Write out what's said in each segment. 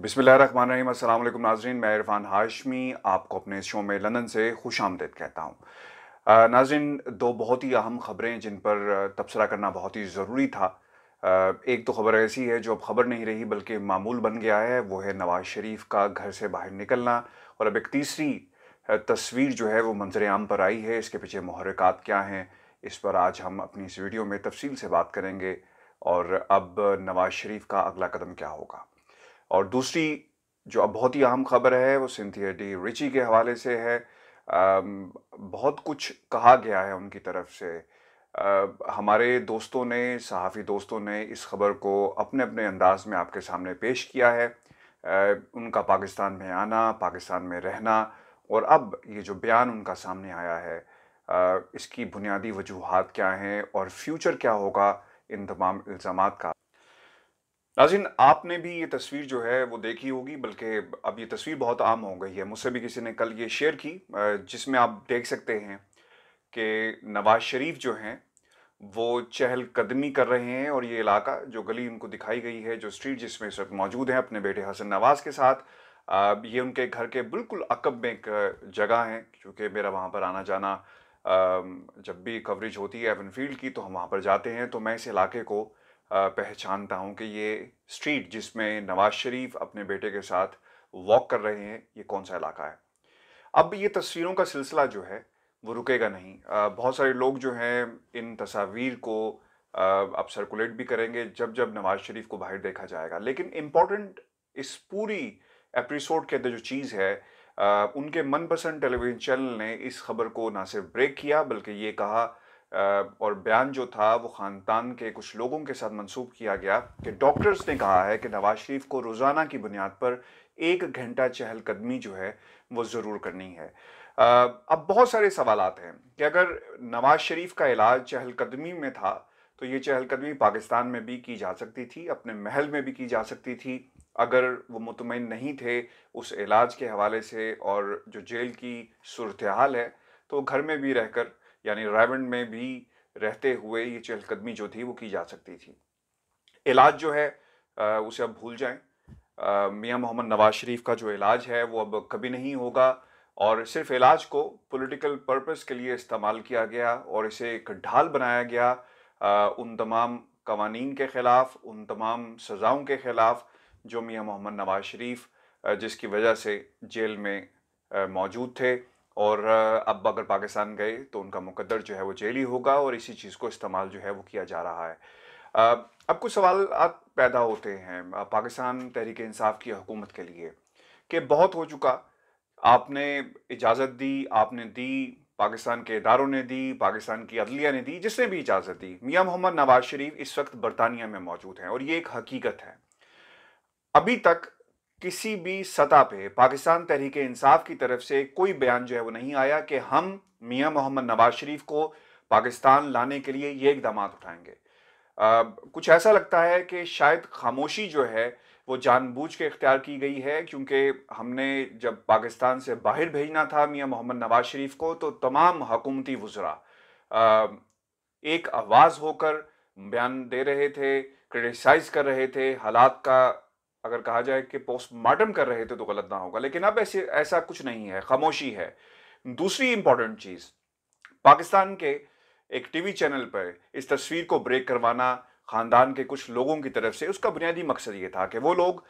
बिसमीम अल्लाम नाजरीन मैं इरफान हाशमी आपको अपने शो में लंदन से खुश आमदेद कहता हूँ नाजरीन दो बहुत ही अहम ख़बरें जिन पर तबसरा करना बहुत ही ज़रूरी था एक तो ख़बर ऐसी है जो अब ख़बर नहीं रही बल्कि मामूल बन गया है वो है नवाज़ शरीफ का घर से बाहर निकलना और अब एक तीसरी तस्वीर जो है वो मंजर आम पर आई है इसके पीछे महरक़ात क्या हैं इस पर आज हम अपनी इस वीडियो में तफसील से बात करेंगे और अब नवाज़ शरीफ का अगला कदम क्या होगा और दूसरी जो अब बहुत ही अहम खबर है वो सिंथिया डी रिची के हवाले से है बहुत कुछ कहा गया है उनकी तरफ से हमारे दोस्तों ने सहाफ़ी दोस्तों ने इस खबर को अपने अपने अंदाज में आपके सामने पेश किया है उनका पाकिस्तान में आना पाकिस्तान में रहना और अब ये जो बयान उनका सामने आया है इसकी बुनियादी वजूहत क्या हैं और फ्यूचर क्या होगा इन तमाम इल्ज़ाम का नाजिन आपने भी ये तस्वीर जो है वो देखी होगी बल्कि अब ये तस्वीर बहुत आम हो गई है मुझसे भी किसी ने कल ये शेयर की जिसमें आप देख सकते हैं कि नवाज शरीफ जो हैं वो चहलकदमी कर रहे हैं और ये इलाका जो गली उनको दिखाई गई है जो स्ट्रीट जिसमें इस वक्त मौजूद है अपने बेटे हसन नवाज़ के साथ ये उनके घर के बिल्कुल अकब में एक जगह है क्योंकि मेरा वहाँ पर आना जाना जब भी कवरेज होती है एवनफील्ड की तो हम वहाँ पर जाते हैं तो मैं इस इलाके को पहचानता हूँ कि ये स्ट्रीट जिसमें नवाज शरीफ अपने बेटे के साथ वॉक कर रहे हैं ये कौन सा इलाका है अब ये तस्वीरों का सिलसिला जो है वो रुकेगा नहीं बहुत सारे लोग जो हैं इन तस्वीर को अब सर्कुलेट भी करेंगे जब जब नवाज शरीफ को बाहर देखा जाएगा लेकिन इम्पॉर्टेंट इस पूरी एपिसोड के अंदर जो चीज़ है उनके मनपसंद टेलीविज़न चैनल ने इस खबर को ना सिर्फ ब्रेक किया बल्कि ये कहा और बयान जो था वो ख़ानदान के कुछ लोगों के साथ मंसूब किया गया कि डॉक्टर्स ने कहा है कि नवाज शरीफ को रोज़ाना की बुनियाद पर एक घंटा चहलकदमी जो है वो ज़रूर करनी है अब बहुत सारे सवाल हैं कि अगर नवाज शरीफ का इलाज चहलकदमी में था तो ये चहलकदमी पाकिस्तान में भी की जा सकती थी अपने महल में भी की जा सकती थी अगर वो मुतमिन नहीं थे उस इलाज के हवाले से और जो जेल की सूरत हाल है तो घर में भी रहकर यानी रायबंड में भी रहते हुए ये चहलकदमी जो थी वो की जा सकती थी इलाज जो है उसे अब भूल जाएं मियाँ मोहम्मद नवाज शरीफ का जो इलाज है वो अब कभी नहीं होगा और सिर्फ इलाज को पॉलिटिकल पर्पस के लिए इस्तेमाल किया गया और इसे एक ढाल बनाया गया उन तमाम कवानीन के ख़िलाफ़ उन तमाम सज़ाओं के ख़िलाफ़ जो मियाँ मोहम्मद नवाज शरीफ जिसकी वजह से जेल में मौजूद थे और अब अगर पाकिस्तान गए तो उनका मुकदर जो है वो जेल ही होगा और इसी चीज़ को इस्तेमाल जो है वो किया जा रहा है अब कुछ सवाल पैदा होते हैं पाकिस्तान तहरीक इंसाफ की हुकूमत के लिए कि बहुत हो चुका आपने इजाज़त दी आपने दी पाकिस्तान के इदारों ने दी पाकिस्तान की अदलिया ने दी जिसने भी इजाज़त दी मियाँ मोहम्मद नवाज शरीफ इस वक्त बरतानिया में मौजूद हैं और ये एक हकीकत है अभी तक किसी भी सतह पे पाकिस्तान तहरीक इंसाफ की तरफ से कोई बयान जो है वो नहीं आया कि हम मियाँ मोहम्मद नवाज शरीफ को पाकिस्तान लाने के लिए ये इकदाम उठाएंगे आ, कुछ ऐसा लगता है कि शायद खामोशी जो है वो जानबूझ के इख्तियार की गई है क्योंकि हमने जब पाकिस्तान से बाहर भेजना था मियाँ मोहम्मद नवाज शरीफ को तो तमाम हकूमती वज्रा एक आवाज़ होकर बयान दे रहे थे क्रिटिसाइज कर रहे थे हालात का अगर कहा जाए कि पोस्टमार्टम कर रहे थे तो गलत ना होगा लेकिन अब ऐसे ऐसा कुछ नहीं है खामोशी है दूसरी इंपॉर्टेंट चीज़ पाकिस्तान के एक टीवी चैनल पर इस तस्वीर को ब्रेक करवाना ख़ानदान के कुछ लोगों की तरफ से उसका बुनियादी मकसद ये था कि वो लोग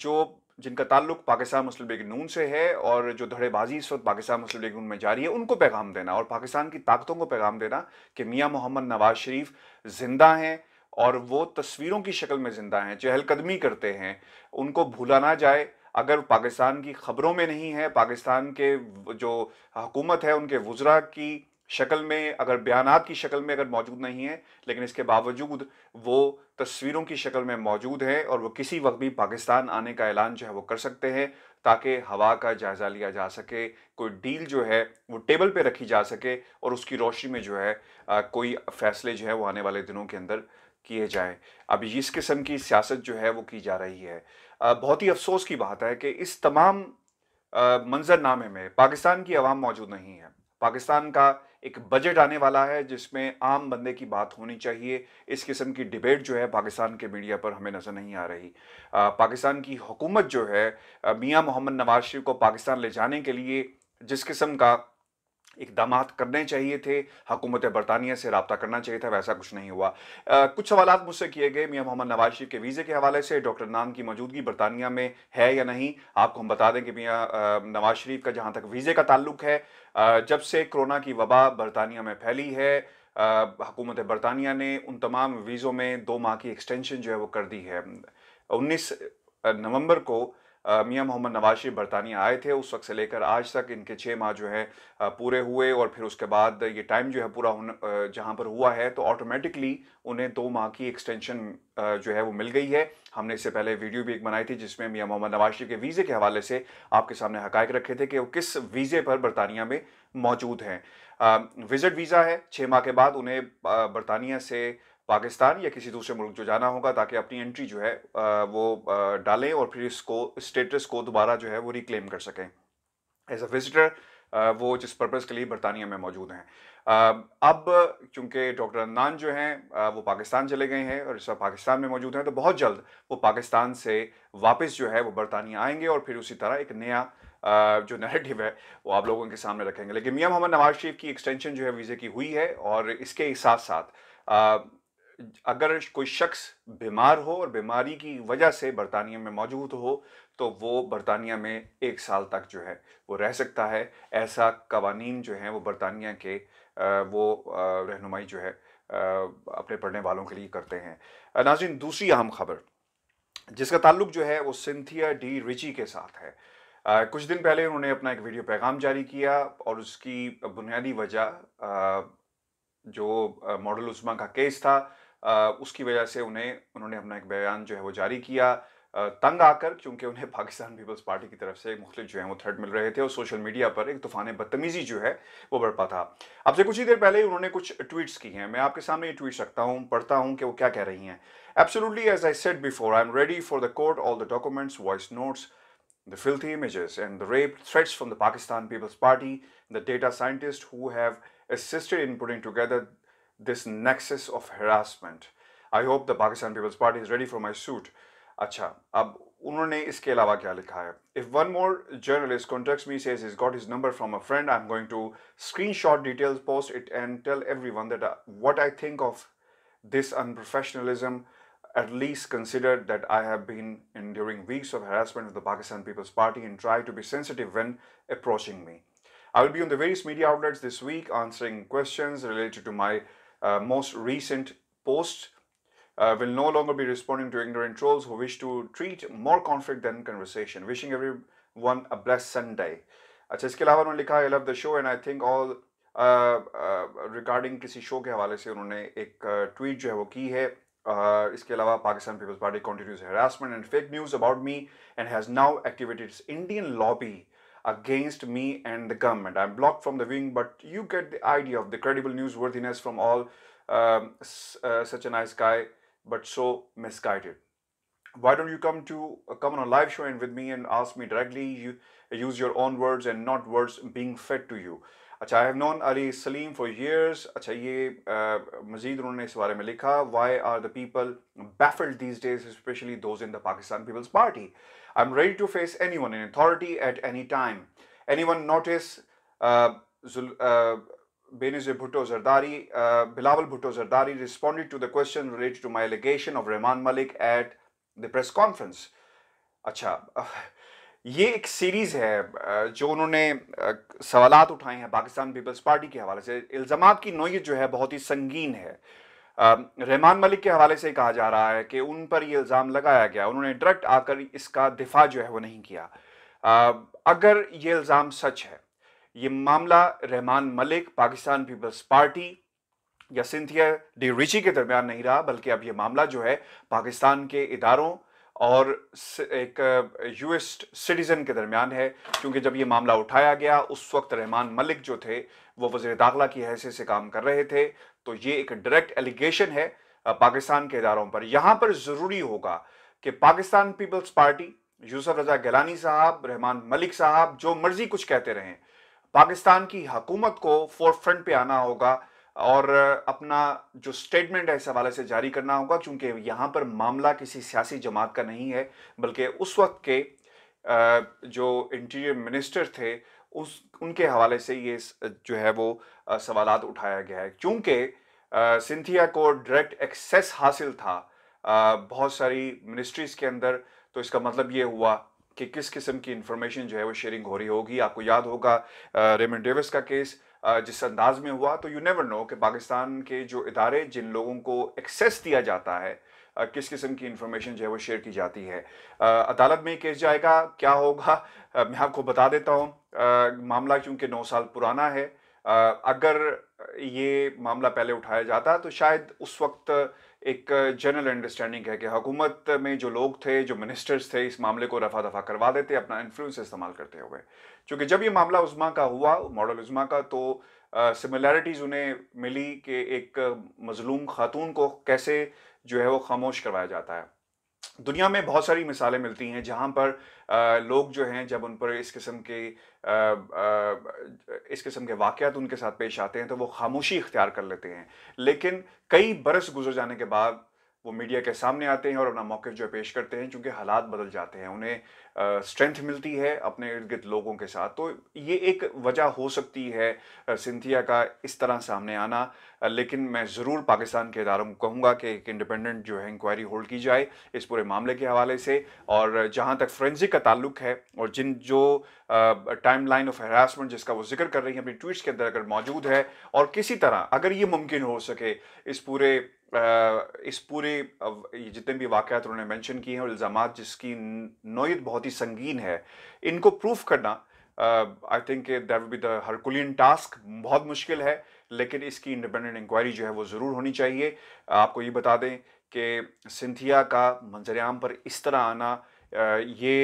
जो जिनका ताल्लुक पाकिस्तान मुस्लिम लीग नून से है और जो धड़ेबाजी इस वक्त पाकिस्तान मुस्लिम लीग नून में जारी है उनको पैगाम देना और पाकिस्तान की ताकतों को पैगाम देना कि मियाँ मोहम्मद नवाज शरीफ जिंदा हैं और वो तस्वीरों की शक्ल में ज़िंदा हैं चहलकदमी करते हैं उनको भूला ना जाए अगर पाकिस्तान की खबरों में नहीं है पाकिस्तान के जो हुकूमत है उनके वज्रा की शक्ल में अगर बयानात की शक्ल में अगर मौजूद नहीं है लेकिन इसके बावजूद वो तस्वीरों की शक्ल में मौजूद है और वो किसी वक्त भी पाकिस्तान आने का ऐलान जो है वो कर सकते हैं ताकि हवा का जायज़ा लिया जा सके कोई डील जो है वो टेबल पे रखी जा सके और उसकी रोशनी में जो है आ, कोई फैसले जो है वो आने वाले दिनों के अंदर किए जाएं अब इस किस्म की सियासत जो है वो की जा रही है आ, बहुत ही अफसोस की बात है कि इस तमाम मंजरनामे में पाकिस्तान की आवाम मौजूद नहीं है पाकिस्तान का एक बजट आने वाला है जिसमें आम बंदे की बात होनी चाहिए इस किस्म की डिबेट जो है पाकिस्तान के मीडिया पर हमें नज़र नहीं आ रही आ, पाकिस्तान की हुकूमत जो है मियाँ मोहम्मद नवाज शरीफ को पाकिस्तान ले जाने के लिए जिस किस्म का इकदाम करने चाहिए थे हकूमत बरतानिया से रबता करना चाहिए था वैसा कुछ नहीं हुआ आ, कुछ सवाल मुझसे किए गए मियाँ मोहम्मद नवाज शरीफ के वीज़े के हवाले से डॉक्टर नाम की मौजूदगी बरतानिया में है या नहीं आपको हम बता दें कि मियाँ नवाज शरीफ का जहाँ तक वीज़े का ताल्लुक है आ, जब से कोरोना की वबा बरतानिया में फैली है हकूमत बरतानिया ने उन तमाम वीज़ों में दो माह की एक्सटेंशन जो है वो कर दी है उन्नीस नवंबर को मियाँ मोहम्मद नवाज शरीफ बरतानिया आए थे उस वक्त से लेकर आज तक इनके छः माह जो है पूरे हुए और फिर उसके बाद ये टाइम जो है पूरा जहाँ पर हुआ है तो ऑटोमेटिकली उन्हें दो माह की एक्सटेंशन जो है वो मिल गई है हमने इससे पहले वीडियो भी एक बनाई थी जिसमें मियाँ मोहम्मद नवाज शरीफ के वीज़े के हवाले से आपके सामने हक़ रखे थे कि वो किस वीज़े पर बरतानिया में मौजूद हैं विज़िट वीज़ा है छः माह के बाद उन्हें बरतानिया से पाकिस्तान या किसी दूसरे मुल्क जो जाना होगा ताकि अपनी एंट्री जो है वो डालें और फिर इसको स्टेटस को दोबारा जो है वो रिक्लेम कर सकें एज अ विजिटर वो जिस पर्पज़ के लिए बरतानिया में मौजूद हैं अब चूंकि डॉक्टर अन्नान जो हैं वो पाकिस्तान चले गए हैं और इस वक्त पाकिस्तान में मौजूद हैं तो बहुत जल्द वो पाकिस्तान से वापस जो है वो बरतानिया आएंगे और फिर उसी तरह एक नया जो नैरेटिव है वो आप लोगों के सामने रखेंगे लेकिन मियाँ मोहम्मद नवाज शरीफ की एक्सटेंशन जो है वीज़े की हुई है और इसके साथ साथ अगर कोई शख्स बीमार हो और बीमारी की वजह से बरतानिया में मौजूद हो तो वो बरतानिया में एक साल तक जो है वो रह सकता है ऐसा कवानीन जो हैं वो बरतानिया के वो रहनुमाई जो है अपने पढ़ने वालों के लिए करते हैं नाजिन दूसरी अहम खबर जिसका ताल्लुक जो है वो सिंथिया डी रिची के साथ है आ, कुछ दिन पहले उन्होंने अपना एक वीडियो पैगाम जारी किया और उसकी बुनियादी वजह जो मॉडल उस्मा का केस था उसकी वजह से उन्हें उन्होंने अपना एक बयान जो है वो जारी किया तंग आकर क्योंकि उन्हें पाकिस्तान पीपल्स पार्टी की तरफ से मुख्तु जो है वो थ्रेड मिल रहे थे और सोशल मीडिया पर एक तूफान बदतमीजी जो है वो बढ़ था अब से कुछ ही देर पहले ही उन्होंने कुछ ट्वीट्स की हैं मैं आपके सामने ये ट्वीट रखता हूँ पढ़ता हूँ कि वो क्या कह रही हैं absolutely as I said before I am ready for the court all the documents voice notes the filthy images and the rape threats from the Pakistan Peoples Party the data scientist who have assisted in putting together this nexus of harassment I hope the Pakistan People's Party is ready for my suit. अच्छा अब उन्होंने इसके अलावा क्या लिखा है If one more journalist contacts me, says he's got his number from a friend, I'm going to screenshot details, post it, and tell everyone that that what I think this unprofessionalism at least consider that I have been enduring weeks of harassment of the Pakistan People's Party and try to be sensitive when approaching me. I will be on the various media outlets this week answering questions related to my uh, most recent posts uh, will no longer be responding to ignorant trolls who wish to treat more conflict than conversation. Wishing everyone a blessed Sunday. I love the show and I think all uh, uh, regarding kisi show ke hawale se unhone ek uh, tweet jo hai wo ki hai. Uh, iske Pakistan People's Party continues harassment and fake news about me and has now activated its Indian lobby against me and the government. I'm blocked from the wing, but you get the idea of the credible newsworthiness from all um, uh, such a nice guy, but so misguided. Why don't you come to uh, come on a live show and with me and ask me directly? You use your own words and not words being fed to you. अच्छा I have known Ali Saleem for years अच्छा ये मज़ीद उन्होंने इस बारे में लिखा why are the people baffled these days especially those in the Pakistan Peoples Party I am ready to face anyone in authority at any time anyone notice Benazir Bhutto Zardari Bilawal Bhutto Zardari responded to the question related to my allegation of Rehman Malik at the press conference अच्छा ये एक series है जो उन्होंने सवाल उठाए हैं Pakistan Peoples party के हवाले से इल्ज़ाम की नोयत जो है बहुत ही संगीन है रहमान मलिक के हवाले से कहा जा रहा है कि उन पर ये इल्ज़ाम लगाया गया उन्होंने डायरेक्ट आकर इसका दिफा जो है वो नहीं किया अगर ये इल्ज़ाम सच है ये मामला रहमान मलिक पाकिस्तान पीपल्स पार्टी या सिंथिया डी रिची के दरमियान नहीं रहा बल्कि अब ये मामला जो है पाकिस्तान के इदारों और एक यूएस सिटीज़न के दरमियान है क्योंकि जब ये मामला उठाया गया उस वक्त रहमान मलिक जो थे वो वजे दाखिला की हैसियत से काम कर रहे थे तो ये एक डायरेक्ट एलिगेशन है पाकिस्तान के इदारों पर यहाँ पर ज़रूरी होगा कि पाकिस्तान पीपल्स पार्टी यूसफ रजा गलानी साहब रहमान मलिक साहब जो मर्जी कुछ कहते रहें पाकिस्तान की हकूमत को फोर फ्रंट पे आना होगा और अपना जो स्टेटमेंट है इस हवाले से जारी करना होगा क्योंकि यहाँ पर मामला किसी सियासी जमात का नहीं है बल्कि उस वक्त के जो इंटीरियर मिनिस्टर थे उस उनके हवाले से ये जो है वो सवाल उठाया गया है क्योंकि सिंथिया को डायरेक्ट एक्सेस हासिल था बहुत सारी मिनिस्ट्रीज़ के अंदर तो इसका मतलब ये हुआ कि किस किस्म की इंफॉर्मेशन जो है वो शेयरिंग हो रही होगी आपको याद होगा रेमन डेविस का केस जिस अंदाज में हुआ तो यू नेवर नो कि पाकिस्तान के जो इदारे जिन लोगों को एक्सेस दिया जाता है किस किस्म की इंफॉर्मेशन जो है वो शेयर की जाती है अदालत में केस जाएगा क्या होगा मैं आपको बता देता हूँ मामला क्योंकि नौ साल पुराना है अगर ये मामला पहले उठाया जाता तो शायद उस वक्त एक जनरल अंडरस्टैंडिंग है कि हुकूमत में जो लोग थे जो मिनिस्टर्स थे इस मामले को रफा दफा करवा देते अपना इन्फ्लुएंस इस्तेमाल करते हुए क्योंकि जब ये मामला उज़मा का हुआ मॉडल उज़मा का तो सिमिलैरिटीज़ उन्हें मिली कि एक मजलूम खातून को कैसे जो है वो खामोश करवाया जाता है दुनिया में बहुत सारी मिसालें मिलती हैं जहाँ पर आ, लोग जो हैं जब उन पर इस किस्म के आ, आ, इस किस्म के वाक़ात उनके साथ पेश आते हैं तो वो खामोशी इख्तियार कर लेते हैं लेकिन कई बरस गुजर जाने के बाद वो मीडिया के सामने आते हैं और अपना मौक़ जो है पेश करते हैं चूँकि हालात बदल जाते हैं उन्हें स्ट्रेंथ मिलती है अपने इर्द गिर्द लोगों के साथ तो ये एक वजह हो सकती है सिंथिया का इस तरह सामने आना लेकिन मैं ज़रूर पाकिस्तान के इदारों को कहूँगा कि एक इंडिपेंडेंट जो है इंक्वायरी होल्ड की जाए इस पूरे मामले के हवाले से और जहाँ तक फ्रेंसिक का ताल्लुक है और जिन जो टाइम लाइन ऑफ हरासमेंट जिसका वो जिक्र कर रही हैं अपनी ट्वीट्स के अंदर अगर मौजूद है और किसी तरह अगर ये मुमकिन हो सके इस पूरे इस पूरे जितने भी वाक़ात उन्होंने मेंशन किए हैं और इल्ज़ाम जिसकी नोयत बहुत ही संगीन है इनको प्रूफ करना I think that will be the herculean task बहुत मुश्किल है लेकिन इसकी इंडिपेंडेंट इंक्वायरी जो है वो ज़रूर होनी चाहिए आपको ये बता दें कि सिंथिया का मंजर आम पर इस तरह आना ये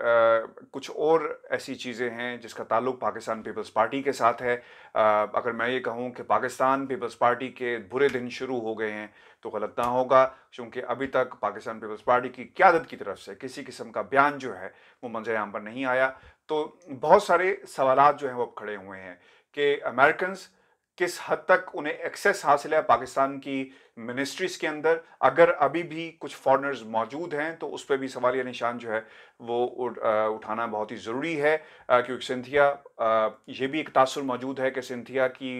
कुछ और ऐसी चीज़ें हैं जिसका ताल्लुक पाकिस्तान पीपल्स पार्टी के साथ है अगर मैं ये कहूँ कि पाकिस्तान पीपल्स पार्टी के बुरे दिन शुरू हो गए हैं तो गलत ना होगा क्योंकि अभी तक पाकिस्तान पीपल्स पार्टी की क्यादत की तरफ से किसी किस्म का बयान जो है वो मंजर आम पर नहीं आया तो बहुत सारे सवाल जो हैं वो अब खड़े हुए हैं कि अमेरिकन्स किस हद तक उन्हें एक्सेस हासिल है पाकिस्तान की मिनिस्ट्रीज के अंदर अगर अभी भी कुछ फॉरनर्स मौजूद हैं तो उस पर भी सवाल या निशान जो है वो उठाना बहुत ही ज़रूरी है क्योंकि सिंथिया ये भी एक तासर मौजूद है कि सिंथिया की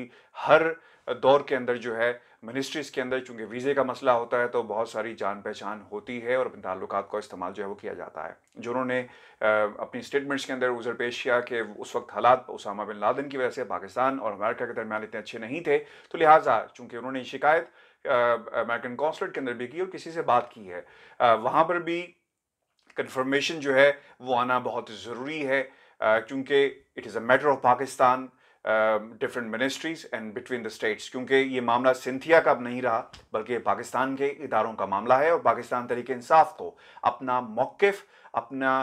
हर दौर के अंदर जो है मिनिस्ट्रीज के अंदर चूंकि वीज़े का मसला होता है तो बहुत सारी जान पहचान होती है और अपने ताल्लुकात का इस्तेमाल जो है वो किया जाता है जो उन्होंने अपनी स्टेटमेंट्स के अंदर उजर पेश किया कि उस वक्त हालात उसामा बिन लादन की वजह से पाकिस्तान और अमेरिका के दरमियान इतने अच्छे नहीं थे तो लिहाजा चूँकि उन्होंने शिकायत अमेरिकन कौंसलेट के अंदर भी की और किसी से बात की है वहाँ पर भी कन्फर्मेशन जो है वो आना बहुत ज़रूरी है क्योंकि it is a matter of Pakistan different ministries and between the states क्योंकि ये मामला सिंथिया का नहीं रहा बल्कि पाकिस्तान के इदारों का मामला है और पाकिस्तान तरीके इंसाफ को अपना मौक़ अपना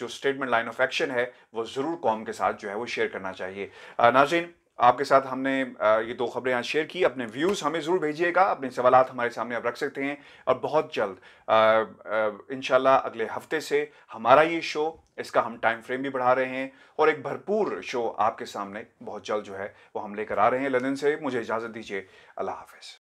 जो स्टेटमेंट लाइन ऑफ एक्शन है वो ज़रूर कौम के साथ जो है वो शेयर करना चाहिए नाजिन आपके साथ हमने ये दो खबरें यहाँ शेयर की अपने व्यूज़ हमें ज़रूर भेजिएगा अपने सवाल हमारे सामने आप रख सकते हैं और बहुत जल्द इन अगले हफ्ते से हमारा ये शो इसका हम टाइम फ्रेम भी बढ़ा रहे हैं और एक भरपूर शो आपके सामने बहुत जल्द जो है वो हम लेकर आ रहे हैं लंदन से मुझे इजाज़त दीजिए अल्लाह हाफिज़